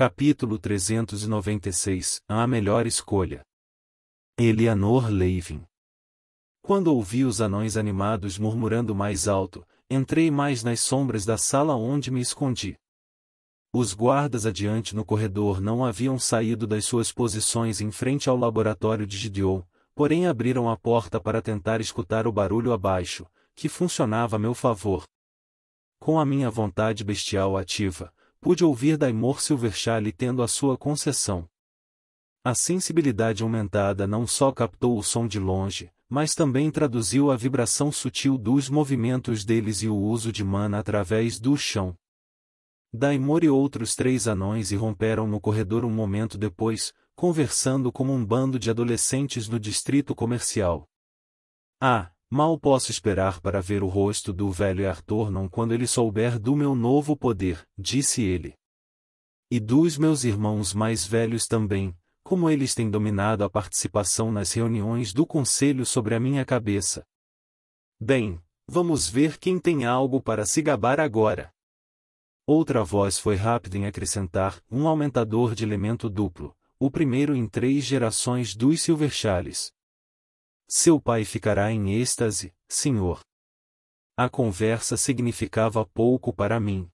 Capítulo 396 A melhor escolha. Elianor Leivin. Quando ouvi os anões animados murmurando mais alto, entrei mais nas sombras da sala onde me escondi. Os guardas adiante no corredor não haviam saído das suas posições em frente ao laboratório de Gideon, porém abriram a porta para tentar escutar o barulho abaixo, que funcionava a meu favor. Com a minha vontade bestial ativa, pude ouvir Daimor Silverchale tendo a sua concessão. A sensibilidade aumentada não só captou o som de longe, mas também traduziu a vibração sutil dos movimentos deles e o uso de mana através do chão. Daimor e outros três anões irromperam no corredor um momento depois, conversando como um bando de adolescentes no distrito comercial. Ah! Mal posso esperar para ver o rosto do velho Artornon quando ele souber do meu novo poder, disse ele. E dos meus irmãos mais velhos também, como eles têm dominado a participação nas reuniões do conselho sobre a minha cabeça. Bem, vamos ver quem tem algo para se gabar agora. Outra voz foi rápida em acrescentar um aumentador de elemento duplo, o primeiro em três gerações dos Silverchales, seu pai ficará em êxtase, senhor. A conversa significava pouco para mim.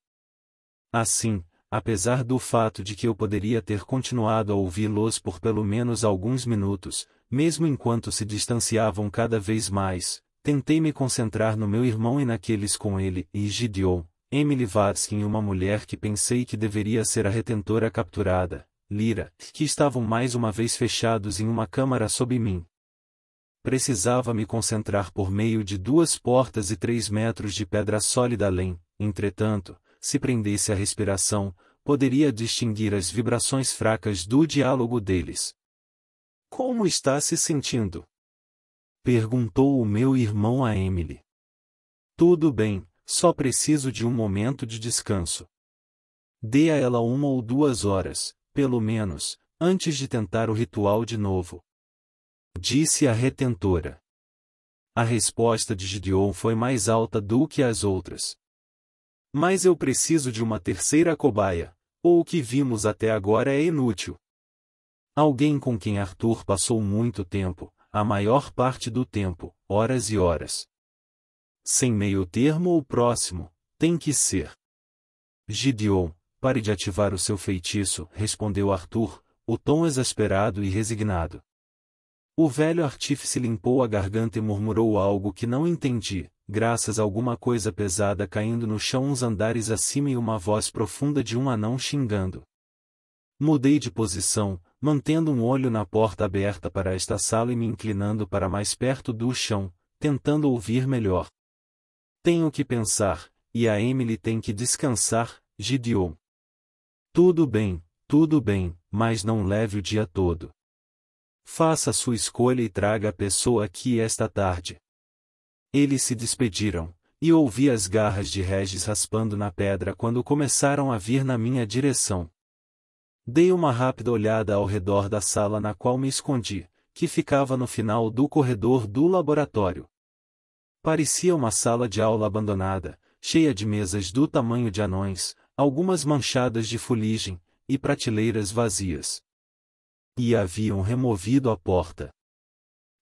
Assim, apesar do fato de que eu poderia ter continuado a ouvi-los por pelo menos alguns minutos, mesmo enquanto se distanciavam cada vez mais, tentei me concentrar no meu irmão e naqueles com ele, e Gideon, Emily Varskin e uma mulher que pensei que deveria ser a retentora capturada, Lira, que estavam mais uma vez fechados em uma câmara sob mim precisava me concentrar por meio de duas portas e três metros de pedra sólida além, entretanto, se prendesse a respiração, poderia distinguir as vibrações fracas do diálogo deles. Como está se sentindo? Perguntou o meu irmão a Emily. Tudo bem, só preciso de um momento de descanso. Dê a ela uma ou duas horas, pelo menos, antes de tentar o ritual de novo. Disse a retentora. A resposta de Gideon foi mais alta do que as outras. Mas eu preciso de uma terceira cobaia, ou o que vimos até agora é inútil. Alguém com quem Arthur passou muito tempo, a maior parte do tempo, horas e horas. Sem meio termo ou próximo, tem que ser. Gideon, pare de ativar o seu feitiço, respondeu Arthur, o tom exasperado e resignado. O velho artífice limpou a garganta e murmurou algo que não entendi, graças a alguma coisa pesada caindo no chão uns andares acima e uma voz profunda de um anão xingando. Mudei de posição, mantendo um olho na porta aberta para esta sala e me inclinando para mais perto do chão, tentando ouvir melhor. Tenho que pensar, e a Emily tem que descansar, Gideon. Tudo bem, tudo bem, mas não leve o dia todo. Faça sua escolha e traga a pessoa aqui esta tarde. Eles se despediram, e ouvi as garras de Regis raspando na pedra quando começaram a vir na minha direção. Dei uma rápida olhada ao redor da sala na qual me escondi, que ficava no final do corredor do laboratório. Parecia uma sala de aula abandonada, cheia de mesas do tamanho de anões, algumas manchadas de fuligem, e prateleiras vazias e haviam removido a porta.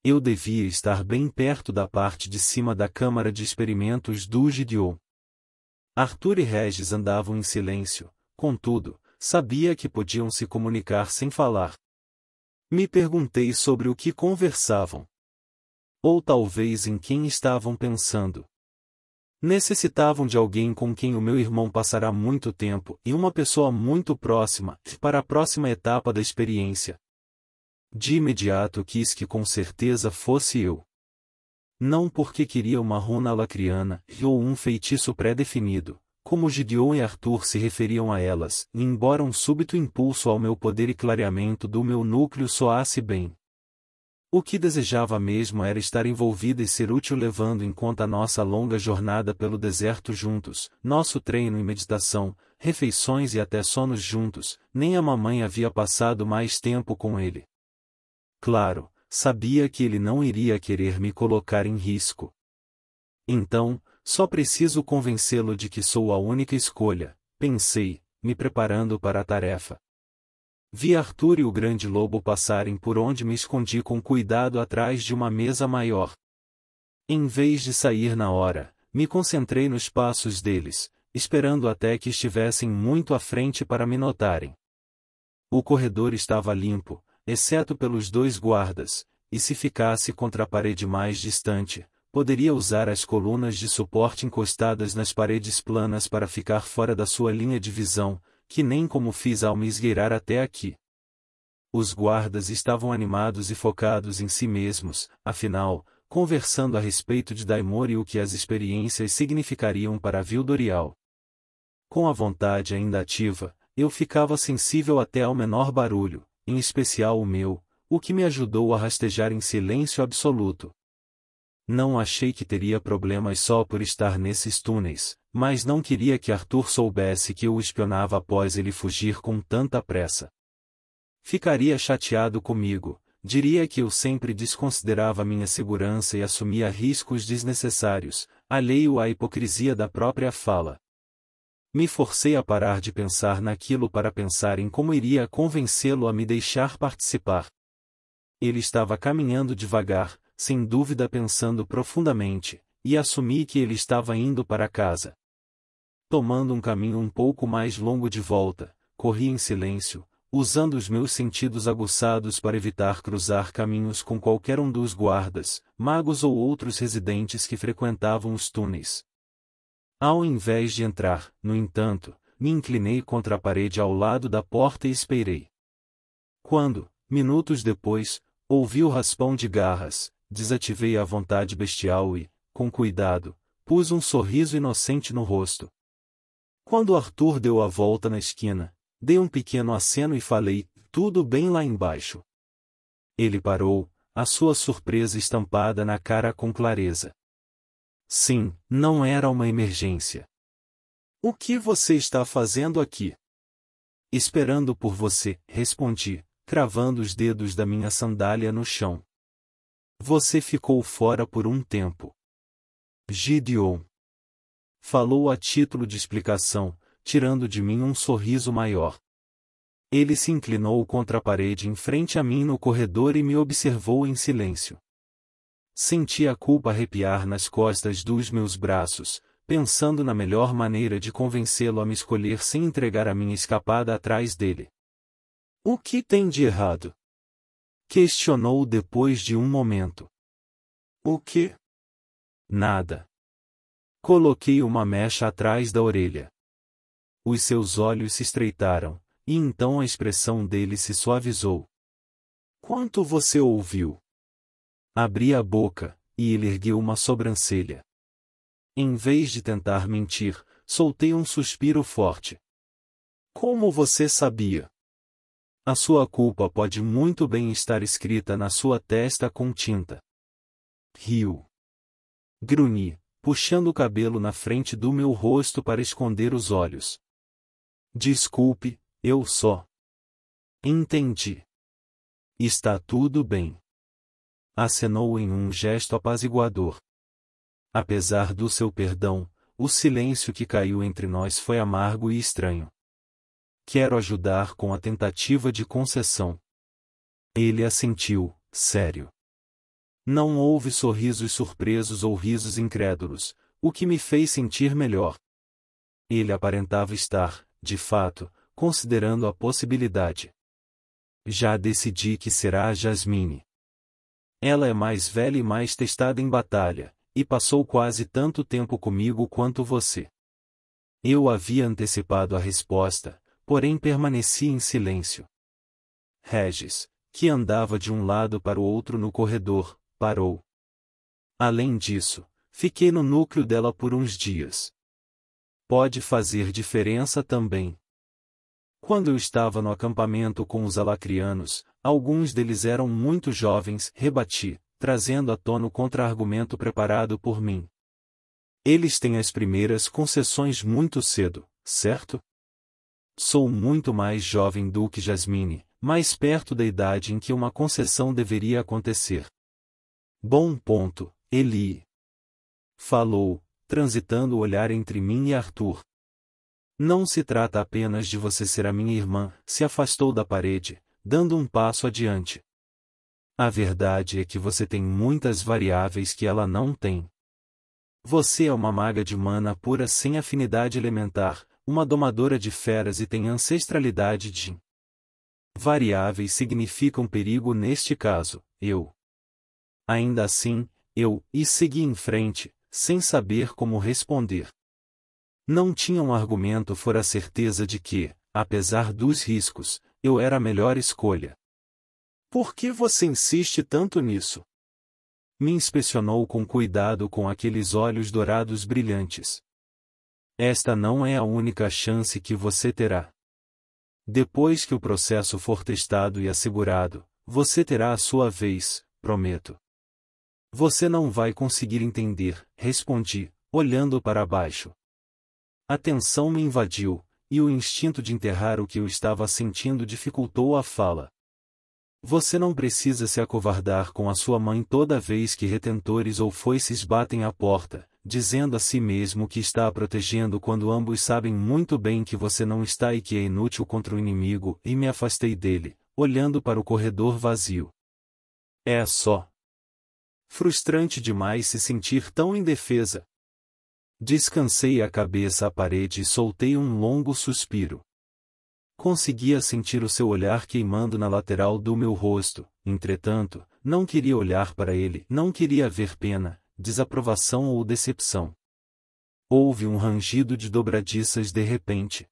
Eu devia estar bem perto da parte de cima da câmara de experimentos do Gideon. Arthur e Regis andavam em silêncio, contudo, sabia que podiam se comunicar sem falar. Me perguntei sobre o que conversavam. Ou talvez em quem estavam pensando. Necessitavam de alguém com quem o meu irmão passará muito tempo e uma pessoa muito próxima para a próxima etapa da experiência, de imediato quis que com certeza fosse eu. Não porque queria uma runa lacriana, ou um feitiço pré-definido, como Gideon e Arthur se referiam a elas, embora um súbito impulso ao meu poder e clareamento do meu núcleo soasse bem. O que desejava mesmo era estar envolvida e ser útil levando em conta nossa longa jornada pelo deserto juntos, nosso treino e meditação, refeições e até sonos juntos, nem a mamãe havia passado mais tempo com ele. Claro, sabia que ele não iria querer me colocar em risco. Então, só preciso convencê-lo de que sou a única escolha, pensei, me preparando para a tarefa. Vi Arthur e o grande lobo passarem por onde me escondi com cuidado atrás de uma mesa maior. Em vez de sair na hora, me concentrei nos passos deles, esperando até que estivessem muito à frente para me notarem. O corredor estava limpo, exceto pelos dois guardas, e se ficasse contra a parede mais distante, poderia usar as colunas de suporte encostadas nas paredes planas para ficar fora da sua linha de visão, que nem como fiz ao me esgueirar até aqui. Os guardas estavam animados e focados em si mesmos, afinal, conversando a respeito de Daimor e o que as experiências significariam para Vildorial. Com a vontade ainda ativa, eu ficava sensível até ao menor barulho, em especial o meu, o que me ajudou a rastejar em silêncio absoluto. Não achei que teria problemas só por estar nesses túneis, mas não queria que Arthur soubesse que eu o espionava após ele fugir com tanta pressa. Ficaria chateado comigo, diria que eu sempre desconsiderava minha segurança e assumia riscos desnecessários, alheio à hipocrisia da própria fala me forcei a parar de pensar naquilo para pensar em como iria convencê-lo a me deixar participar. Ele estava caminhando devagar, sem dúvida pensando profundamente, e assumi que ele estava indo para casa. Tomando um caminho um pouco mais longo de volta, corri em silêncio, usando os meus sentidos aguçados para evitar cruzar caminhos com qualquer um dos guardas, magos ou outros residentes que frequentavam os túneis. Ao invés de entrar, no entanto, me inclinei contra a parede ao lado da porta e esperei. Quando, minutos depois, ouvi o raspão de garras, desativei a vontade bestial e, com cuidado, pus um sorriso inocente no rosto. Quando Arthur deu a volta na esquina, dei um pequeno aceno e falei: tudo bem lá embaixo. Ele parou, a sua surpresa estampada na cara com clareza. Sim, não era uma emergência. O que você está fazendo aqui? Esperando por você, respondi, cravando os dedos da minha sandália no chão. Você ficou fora por um tempo. Gideon. Falou a título de explicação, tirando de mim um sorriso maior. Ele se inclinou contra a parede em frente a mim no corredor e me observou em silêncio. Senti a culpa arrepiar nas costas dos meus braços, pensando na melhor maneira de convencê-lo a me escolher sem entregar a minha escapada atrás dele. O que tem de errado? Questionou depois de um momento. O que? Nada. Coloquei uma mecha atrás da orelha. Os seus olhos se estreitaram, e então a expressão dele se suavizou. Quanto você ouviu? Abri a boca, e ele ergueu uma sobrancelha. Em vez de tentar mentir, soltei um suspiro forte. Como você sabia? A sua culpa pode muito bem estar escrita na sua testa com tinta. Riu. Grunhi, puxando o cabelo na frente do meu rosto para esconder os olhos. Desculpe, eu só. Entendi. Está tudo bem acenou em um gesto apaziguador. Apesar do seu perdão, o silêncio que caiu entre nós foi amargo e estranho. Quero ajudar com a tentativa de concessão. Ele assentiu, sério. Não houve sorrisos surpresos ou risos incrédulos, o que me fez sentir melhor. Ele aparentava estar, de fato, considerando a possibilidade. Já decidi que será a Jasmine. Ela é mais velha e mais testada em batalha, e passou quase tanto tempo comigo quanto você. Eu havia antecipado a resposta, porém permaneci em silêncio. Regis, que andava de um lado para o outro no corredor, parou. Além disso, fiquei no núcleo dela por uns dias. Pode fazer diferença também. Quando eu estava no acampamento com os alacrianos, Alguns deles eram muito jovens, rebati, trazendo à tona o contra-argumento preparado por mim. Eles têm as primeiras concessões muito cedo, certo? Sou muito mais jovem do que Jasmine, mais perto da idade em que uma concessão deveria acontecer. Bom ponto, Eli. Falou, transitando o olhar entre mim e Arthur. Não se trata apenas de você ser a minha irmã, se afastou da parede, dando um passo adiante. A verdade é que você tem muitas variáveis que ela não tem. Você é uma maga de mana pura sem afinidade elementar, uma domadora de feras e tem ancestralidade de. Variáveis significam perigo neste caso, eu. Ainda assim, eu, e segui em frente, sem saber como responder. Não tinha um argumento fora a certeza de que, apesar dos riscos, eu era a melhor escolha. Por que você insiste tanto nisso? Me inspecionou com cuidado com aqueles olhos dourados brilhantes. Esta não é a única chance que você terá. Depois que o processo for testado e assegurado, você terá a sua vez, prometo. Você não vai conseguir entender, respondi, olhando para baixo. A tensão me invadiu, e o instinto de enterrar o que eu estava sentindo dificultou a fala. Você não precisa se acovardar com a sua mãe toda vez que retentores ou foices batem à porta, dizendo a si mesmo que está a protegendo quando ambos sabem muito bem que você não está e que é inútil contra o inimigo, e me afastei dele, olhando para o corredor vazio. É só. Frustrante demais se sentir tão indefesa, Descansei a cabeça à parede e soltei um longo suspiro. Conseguia sentir o seu olhar queimando na lateral do meu rosto, entretanto, não queria olhar para ele, não queria ver pena, desaprovação ou decepção. Houve um rangido de dobradiças de repente.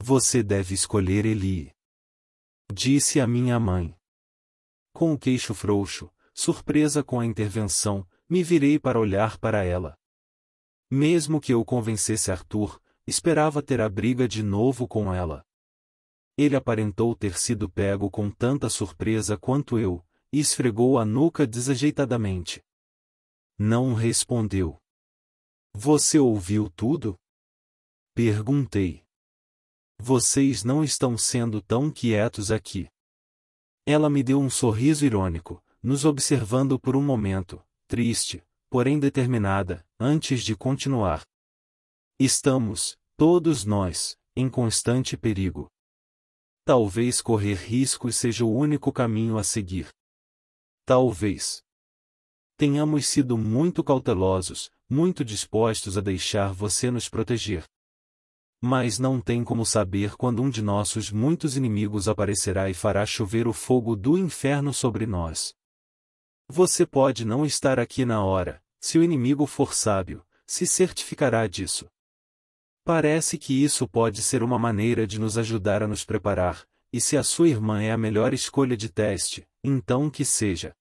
Você deve escolher Eli. Disse a minha mãe. Com o queixo frouxo, surpresa com a intervenção, me virei para olhar para ela. Mesmo que eu convencesse Arthur, esperava ter a briga de novo com ela. Ele aparentou ter sido pego com tanta surpresa quanto eu, e esfregou a nuca desajeitadamente. Não respondeu. Você ouviu tudo? Perguntei. Vocês não estão sendo tão quietos aqui. Ela me deu um sorriso irônico, nos observando por um momento, triste, porém determinada, antes de continuar. Estamos, todos nós, em constante perigo. Talvez correr riscos seja o único caminho a seguir. Talvez tenhamos sido muito cautelosos, muito dispostos a deixar você nos proteger. Mas não tem como saber quando um de nossos muitos inimigos aparecerá e fará chover o fogo do inferno sobre nós. Você pode não estar aqui na hora, se o inimigo for sábio, se certificará disso. Parece que isso pode ser uma maneira de nos ajudar a nos preparar, e se a sua irmã é a melhor escolha de teste, então que seja.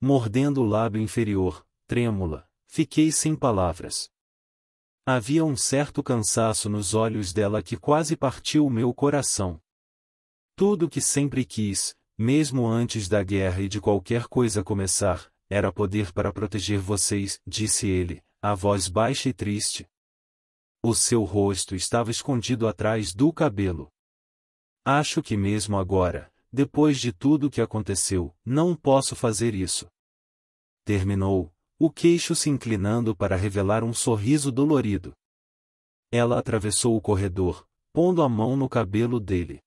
Mordendo o lábio inferior, trêmula, fiquei sem palavras. Havia um certo cansaço nos olhos dela que quase partiu o meu coração. Tudo o que sempre quis, mesmo antes da guerra e de qualquer coisa começar, era poder para proteger vocês, disse ele, a voz baixa e triste. O seu rosto estava escondido atrás do cabelo. Acho que mesmo agora, depois de tudo o que aconteceu, não posso fazer isso. Terminou, o queixo se inclinando para revelar um sorriso dolorido. Ela atravessou o corredor, pondo a mão no cabelo dele.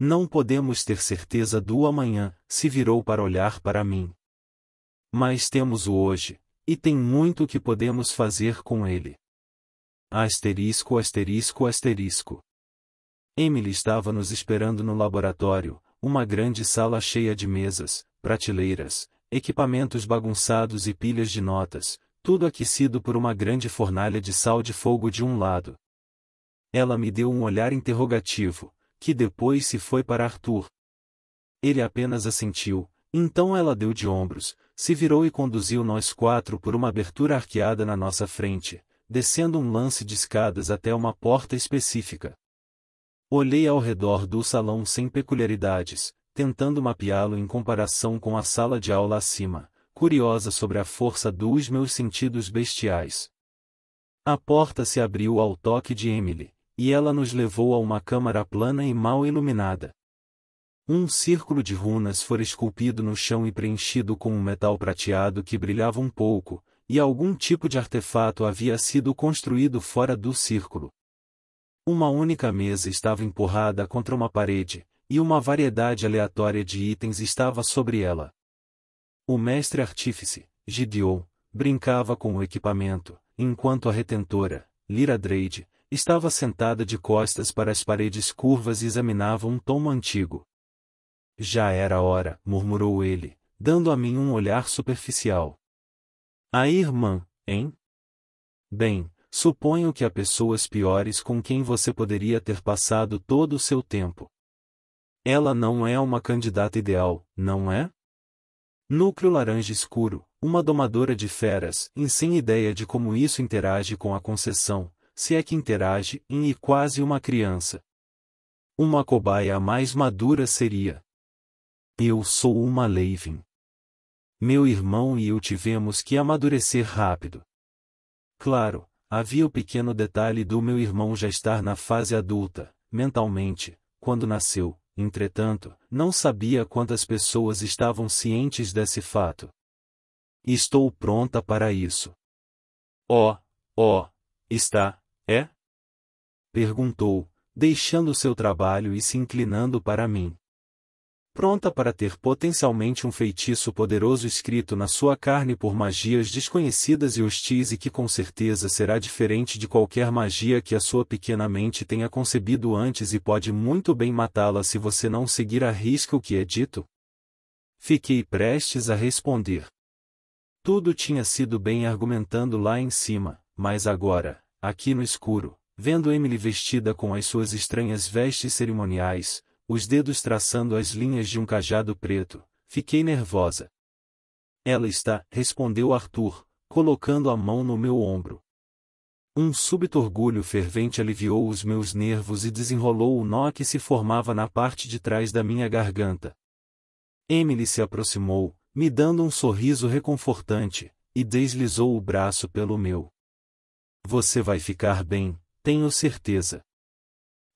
Não podemos ter certeza do amanhã, se virou para olhar para mim mas temos o hoje, e tem muito que podemos fazer com ele. Asterisco, asterisco, asterisco. Emily estava nos esperando no laboratório, uma grande sala cheia de mesas, prateleiras, equipamentos bagunçados e pilhas de notas, tudo aquecido por uma grande fornalha de sal de fogo de um lado. Ela me deu um olhar interrogativo, que depois se foi para Arthur. Ele apenas assentiu, então ela deu de ombros, se virou e conduziu nós quatro por uma abertura arqueada na nossa frente, descendo um lance de escadas até uma porta específica. Olhei ao redor do salão sem peculiaridades, tentando mapeá-lo em comparação com a sala de aula acima, curiosa sobre a força dos meus sentidos bestiais. A porta se abriu ao toque de Emily, e ela nos levou a uma câmara plana e mal iluminada. Um círculo de runas fora esculpido no chão e preenchido com um metal prateado que brilhava um pouco, e algum tipo de artefato havia sido construído fora do círculo. Uma única mesa estava empurrada contra uma parede, e uma variedade aleatória de itens estava sobre ela. O mestre artífice, Gideon, brincava com o equipamento, enquanto a retentora, Lira Dreide, estava sentada de costas para as paredes curvas e examinava um tomo antigo. Já era hora, murmurou ele, dando a mim um olhar superficial. A irmã, hein? Bem, suponho que há pessoas piores com quem você poderia ter passado todo o seu tempo. Ela não é uma candidata ideal, não é? Núcleo laranja escuro, uma domadora de feras, em sem ideia de como isso interage com a concessão, se é que interage, em e quase uma criança. Uma cobaia mais madura seria, eu sou uma Leivin. Meu irmão e eu tivemos que amadurecer rápido. Claro, havia o pequeno detalhe do meu irmão já estar na fase adulta, mentalmente, quando nasceu, entretanto, não sabia quantas pessoas estavam cientes desse fato. Estou pronta para isso. Ó, oh, ó, oh, está, é? Perguntou, deixando seu trabalho e se inclinando para mim pronta para ter potencialmente um feitiço poderoso escrito na sua carne por magias desconhecidas e hostis e que com certeza será diferente de qualquer magia que a sua pequena mente tenha concebido antes e pode muito bem matá-la se você não seguir a risca o que é dito? Fiquei prestes a responder. Tudo tinha sido bem argumentando lá em cima, mas agora, aqui no escuro, vendo Emily vestida com as suas estranhas vestes cerimoniais, os dedos traçando as linhas de um cajado preto, fiquei nervosa. Ela está, respondeu Arthur, colocando a mão no meu ombro. Um súbito orgulho fervente aliviou os meus nervos e desenrolou o nó que se formava na parte de trás da minha garganta. Emily se aproximou, me dando um sorriso reconfortante, e deslizou o braço pelo meu. Você vai ficar bem, tenho certeza.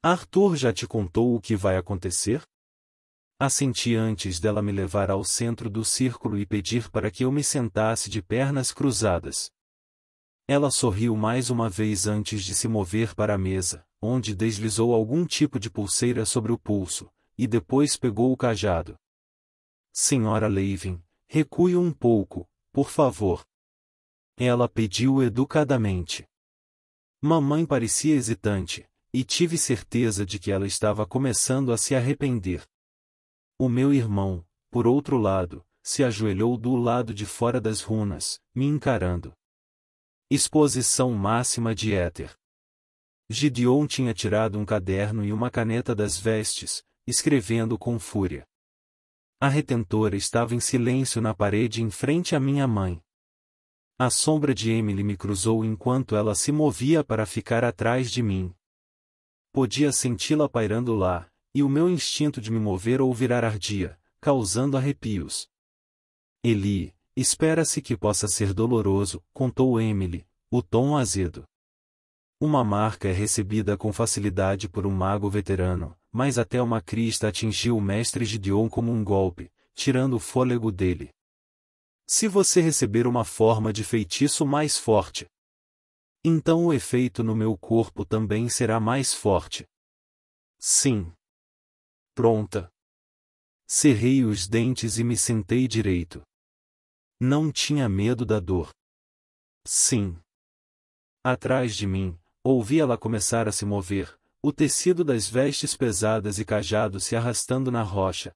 Arthur já te contou o que vai acontecer? Assenti antes dela me levar ao centro do círculo e pedir para que eu me sentasse de pernas cruzadas. Ela sorriu mais uma vez antes de se mover para a mesa, onde deslizou algum tipo de pulseira sobre o pulso, e depois pegou o cajado. Senhora Leivin, recue um pouco, por favor. Ela pediu educadamente. Mamãe parecia hesitante, e tive certeza de que ela estava começando a se arrepender. O meu irmão, por outro lado, se ajoelhou do lado de fora das runas, me encarando. Exposição máxima de éter. Gideon tinha tirado um caderno e uma caneta das vestes, escrevendo com fúria. A retentora estava em silêncio na parede em frente à minha mãe. A sombra de Emily me cruzou enquanto ela se movia para ficar atrás de mim, podia senti-la pairando lá, e o meu instinto de me mover ou virar ardia, causando arrepios. Eli, espera-se que possa ser doloroso, contou Emily, o tom azedo. Uma marca é recebida com facilidade por um mago veterano, mas até uma crista atingiu o mestre Gideon como um golpe, tirando o fôlego dele. Se você receber uma forma de feitiço mais forte, então o efeito no meu corpo também será mais forte. Sim. Pronta. Cerrei os dentes e me sentei direito. Não tinha medo da dor. Sim. Atrás de mim, ouvi ela começar a se mover, o tecido das vestes pesadas e cajado se arrastando na rocha.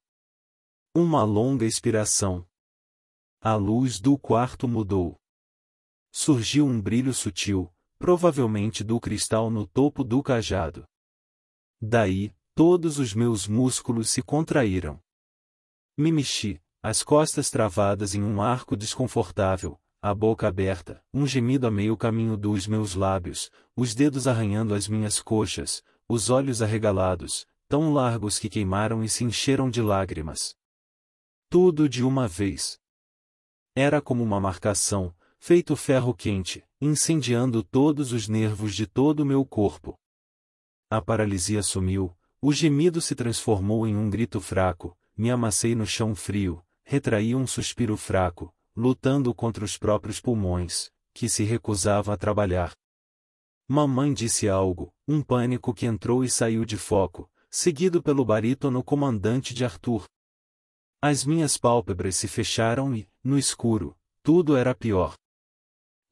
Uma longa expiração. A luz do quarto mudou. Surgiu um brilho sutil, provavelmente do cristal no topo do cajado. Daí, todos os meus músculos se contraíram. Me mexi, as costas travadas em um arco desconfortável, a boca aberta, um gemido a meio caminho dos meus lábios, os dedos arranhando as minhas coxas, os olhos arregalados, tão largos que queimaram e se encheram de lágrimas. Tudo de uma vez. Era como uma marcação, feito ferro quente, incendiando todos os nervos de todo o meu corpo. A paralisia sumiu, o gemido se transformou em um grito fraco, me amassei no chão frio, retraí um suspiro fraco, lutando contra os próprios pulmões, que se recusava a trabalhar. Mamãe disse algo, um pânico que entrou e saiu de foco, seguido pelo barítono comandante de Arthur. As minhas pálpebras se fecharam e, no escuro, tudo era pior.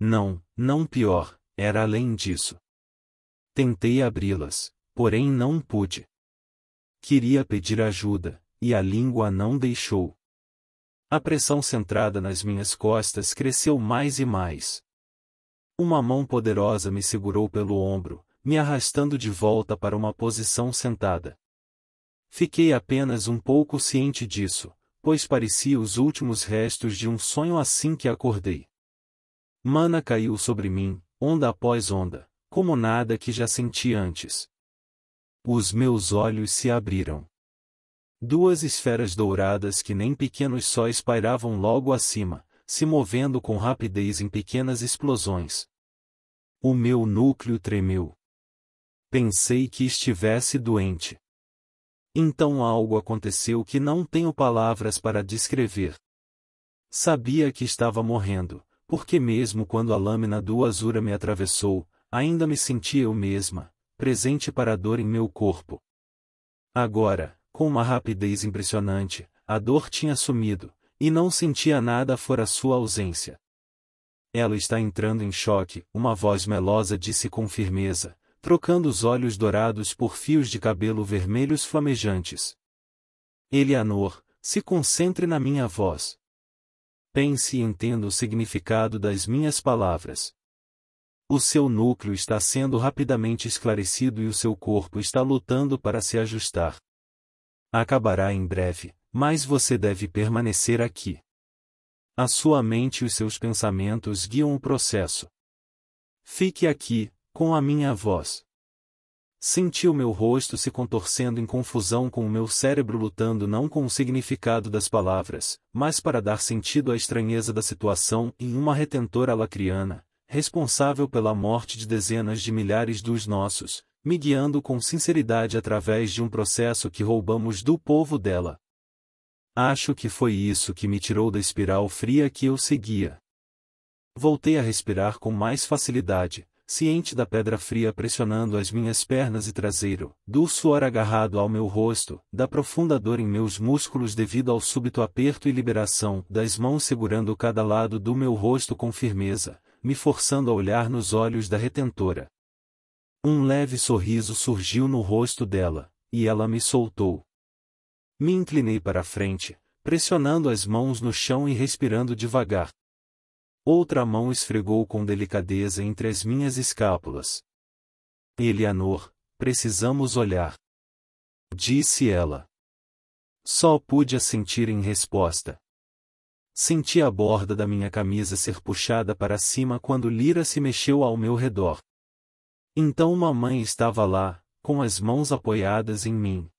Não, não pior, era além disso. Tentei abri-las, porém não pude. Queria pedir ajuda, e a língua não deixou. A pressão centrada nas minhas costas cresceu mais e mais. Uma mão poderosa me segurou pelo ombro, me arrastando de volta para uma posição sentada. Fiquei apenas um pouco ciente disso, pois parecia os últimos restos de um sonho assim que acordei. Mana caiu sobre mim, onda após onda, como nada que já senti antes. Os meus olhos se abriram. Duas esferas douradas que nem pequenos sóis pairavam logo acima, se movendo com rapidez em pequenas explosões. O meu núcleo tremeu. Pensei que estivesse doente. Então algo aconteceu que não tenho palavras para descrever. Sabia que estava morrendo, porque mesmo quando a lâmina do Azura me atravessou, ainda me sentia eu mesma, presente para a dor em meu corpo. Agora, com uma rapidez impressionante, a dor tinha sumido, e não sentia nada fora sua ausência. Ela está entrando em choque, uma voz melosa disse com firmeza, trocando os olhos dourados por fios de cabelo vermelhos flamejantes. Eleanor, se concentre na minha voz pense e entenda o significado das minhas palavras. O seu núcleo está sendo rapidamente esclarecido e o seu corpo está lutando para se ajustar. Acabará em breve, mas você deve permanecer aqui. A sua mente e os seus pensamentos guiam o processo. Fique aqui, com a minha voz. Senti o meu rosto se contorcendo em confusão com o meu cérebro lutando não com o significado das palavras, mas para dar sentido à estranheza da situação em uma retentora lacriana, responsável pela morte de dezenas de milhares dos nossos, me guiando com sinceridade através de um processo que roubamos do povo dela. Acho que foi isso que me tirou da espiral fria que eu seguia. Voltei a respirar com mais facilidade, ciente da pedra fria pressionando as minhas pernas e traseiro, do suor agarrado ao meu rosto, da profunda dor em meus músculos devido ao súbito aperto e liberação das mãos segurando cada lado do meu rosto com firmeza, me forçando a olhar nos olhos da retentora. Um leve sorriso surgiu no rosto dela, e ela me soltou. Me inclinei para a frente, pressionando as mãos no chão e respirando devagar. Outra mão esfregou com delicadeza entre as minhas escápulas. Elianor, precisamos olhar. Disse ela. Só pude assentir em resposta. Senti a borda da minha camisa ser puxada para cima quando Lira se mexeu ao meu redor. Então mamãe estava lá, com as mãos apoiadas em mim.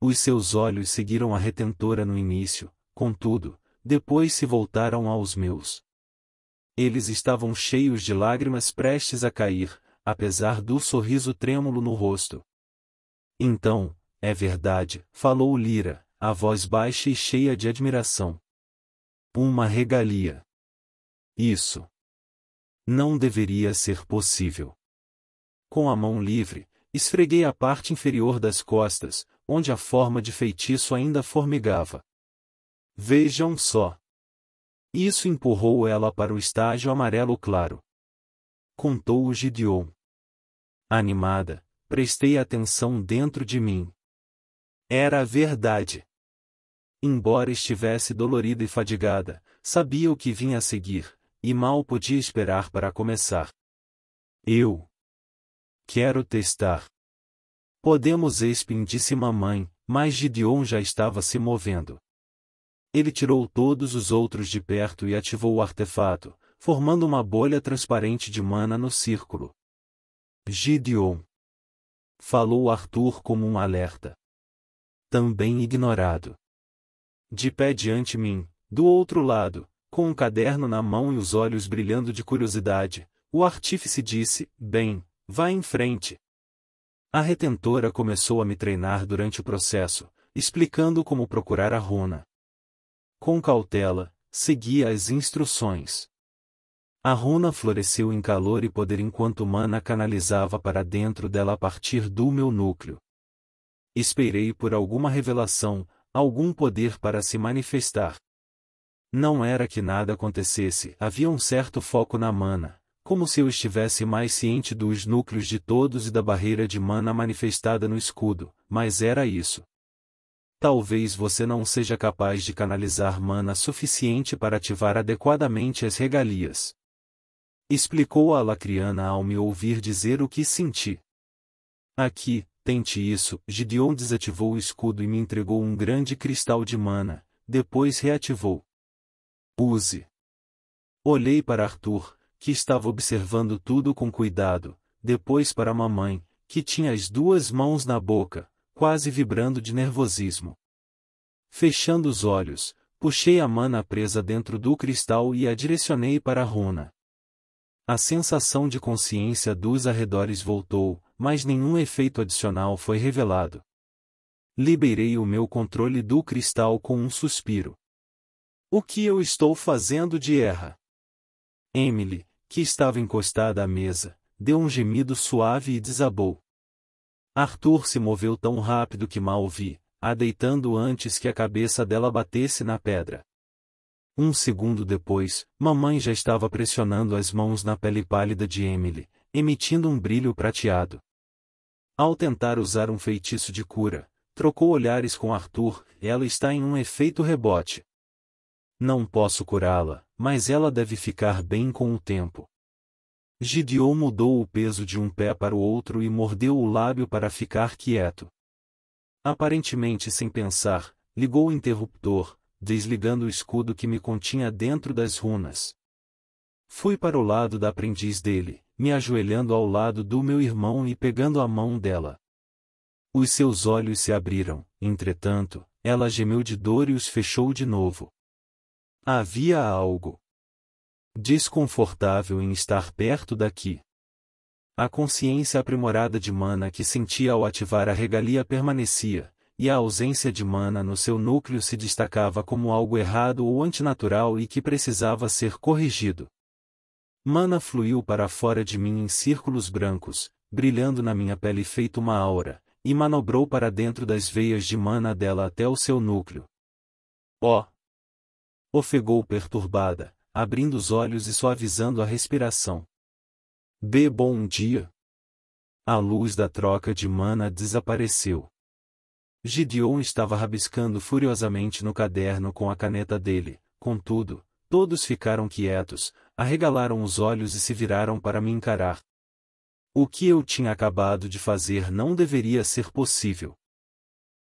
Os seus olhos seguiram a retentora no início, contudo, depois se voltaram aos meus. Eles estavam cheios de lágrimas prestes a cair, apesar do sorriso trêmulo no rosto. Então, é verdade, falou Lira, a voz baixa e cheia de admiração. Uma regalia. Isso. Não deveria ser possível. Com a mão livre, esfreguei a parte inferior das costas, onde a forma de feitiço ainda formigava. Vejam só. Isso empurrou ela para o estágio amarelo claro. Contou o Gideon. Animada, prestei atenção dentro de mim. Era a verdade. Embora estivesse dolorida e fadigada, sabia o que vinha a seguir, e mal podia esperar para começar. Eu quero testar. Podemos, Espin disse mamãe, mas Gideon já estava se movendo ele tirou todos os outros de perto e ativou o artefato, formando uma bolha transparente de mana no círculo. Gideon. Falou Arthur como um alerta. Também ignorado. De pé diante mim, do outro lado, com um caderno na mão e os olhos brilhando de curiosidade, o artífice disse: Bem, vá em frente. A retentora começou a me treinar durante o processo, explicando como procurar a runa com cautela, seguia as instruções. A runa floresceu em calor e poder enquanto mana canalizava para dentro dela a partir do meu núcleo. Esperei por alguma revelação, algum poder para se manifestar. Não era que nada acontecesse, havia um certo foco na mana, como se eu estivesse mais ciente dos núcleos de todos e da barreira de mana manifestada no escudo, mas era isso. Talvez você não seja capaz de canalizar mana suficiente para ativar adequadamente as regalias. Explicou a lacriana ao me ouvir dizer o que senti. Aqui, tente isso. Gideon desativou o escudo e me entregou um grande cristal de mana, depois reativou. Use. Olhei para Arthur, que estava observando tudo com cuidado, depois para a mamãe, que tinha as duas mãos na boca, quase vibrando de nervosismo. Fechando os olhos, puxei a mana presa dentro do cristal e a direcionei para a runa. A sensação de consciência dos arredores voltou, mas nenhum efeito adicional foi revelado. Liberei o meu controle do cristal com um suspiro. O que eu estou fazendo de erra? Emily, que estava encostada à mesa, deu um gemido suave e desabou. Arthur se moveu tão rápido que mal vi, a deitando antes que a cabeça dela batesse na pedra. Um segundo depois, mamãe já estava pressionando as mãos na pele pálida de Emily, emitindo um brilho prateado. Ao tentar usar um feitiço de cura, trocou olhares com Arthur, ela está em um efeito rebote. Não posso curá-la, mas ela deve ficar bem com o tempo. Gideon mudou o peso de um pé para o outro e mordeu o lábio para ficar quieto. Aparentemente sem pensar, ligou o interruptor, desligando o escudo que me continha dentro das runas. Fui para o lado da aprendiz dele, me ajoelhando ao lado do meu irmão e pegando a mão dela. Os seus olhos se abriram, entretanto, ela gemeu de dor e os fechou de novo. Havia algo desconfortável em estar perto daqui. A consciência aprimorada de mana que sentia ao ativar a regalia permanecia, e a ausência de mana no seu núcleo se destacava como algo errado ou antinatural e que precisava ser corrigido. Mana fluiu para fora de mim em círculos brancos, brilhando na minha pele feito uma aura, e manobrou para dentro das veias de mana dela até o seu núcleo. Oh! Ofegou perturbada, abrindo os olhos e suavizando a respiração. Dê bom dia. A luz da troca de mana desapareceu. Gideon estava rabiscando furiosamente no caderno com a caneta dele, contudo, todos ficaram quietos, arregalaram os olhos e se viraram para me encarar. O que eu tinha acabado de fazer não deveria ser possível.